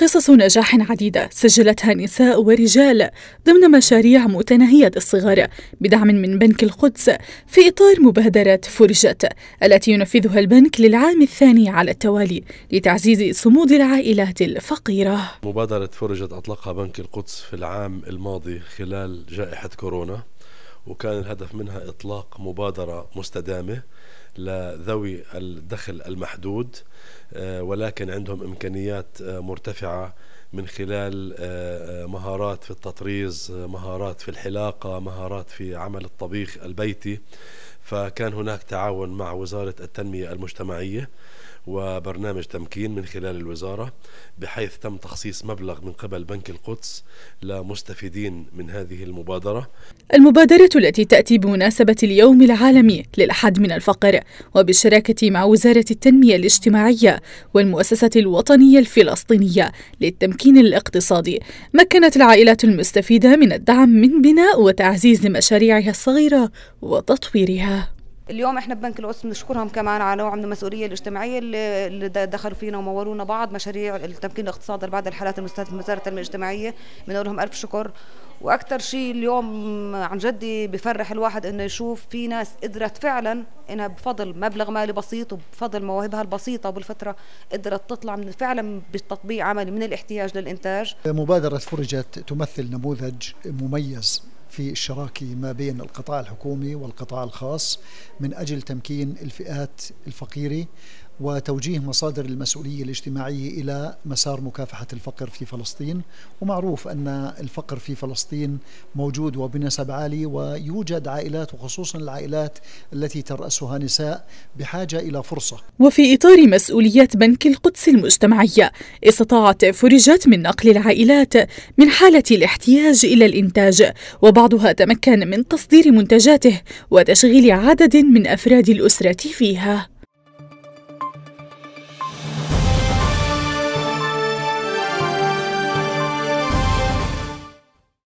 قصص نجاح عديدة سجلتها نساء ورجال ضمن مشاريع متناهية الصغر بدعم من بنك القدس في إطار مبادرة فرجت التي ينفذها البنك للعام الثاني على التوالي لتعزيز صمود العائلات الفقيرة مبادرة فرجت أطلقها بنك القدس في العام الماضي خلال جائحة كورونا وكان الهدف منها إطلاق مبادرة مستدامة لذوي الدخل المحدود آه، ولكن عندهم إمكانيات آه، مرتفعة من خلال آه، مهارات في التطريز مهارات في الحلاقة مهارات في عمل الطبيخ البيتي فكان هناك تعاون مع وزارة التنمية المجتمعية وبرنامج تمكين من خلال الوزارة بحيث تم تخصيص مبلغ من قبل بنك القدس لمستفيدين من هذه المبادرة المبادرة التي تأتي بمناسبة اليوم العالمي للحد من الفقر وبالشراكة مع وزارة التنمية الاجتماعية والمؤسسة الوطنية الفلسطينية للتمكين الاقتصادي مكنت العائلات المستفيدة من الدعم من بناء وتعزيز مشاريعها الصغيرة وتطويرها اليوم احنا ببنك القدس بنشكرهم كمان على نوع من المسؤوليه الاجتماعيه اللي دخلوا فينا ومورونا بعض مشاريع التمكين الاقتصادي لبعض الحالات المستهدفه من وزاره التنميه الاجتماعيه بنقول لهم الف شكر واكثر شيء اليوم عن جد بفرح الواحد انه يشوف في ناس قدرت فعلا انها بفضل مبلغ مالي بسيط وبفضل مواهبها البسيطه وبالفتره قدرت تطلع من فعلا بتطبيق عملي من الاحتياج للانتاج مبادره فرجت تمثل نموذج مميز في الشراكه ما بين القطاع الحكومي والقطاع الخاص من اجل تمكين الفئات الفقيره وتوجيه مصادر المسؤولية الاجتماعية إلى مسار مكافحة الفقر في فلسطين ومعروف أن الفقر في فلسطين موجود وبنسب عالي ويوجد عائلات وخصوصا العائلات التي ترأسها نساء بحاجة إلى فرصة وفي إطار مسؤوليات بنك القدس المجتمعية استطاعت فرجت من نقل العائلات من حالة الاحتياج إلى الإنتاج وبعضها تمكن من تصدير منتجاته وتشغيل عدد من أفراد الأسرة فيها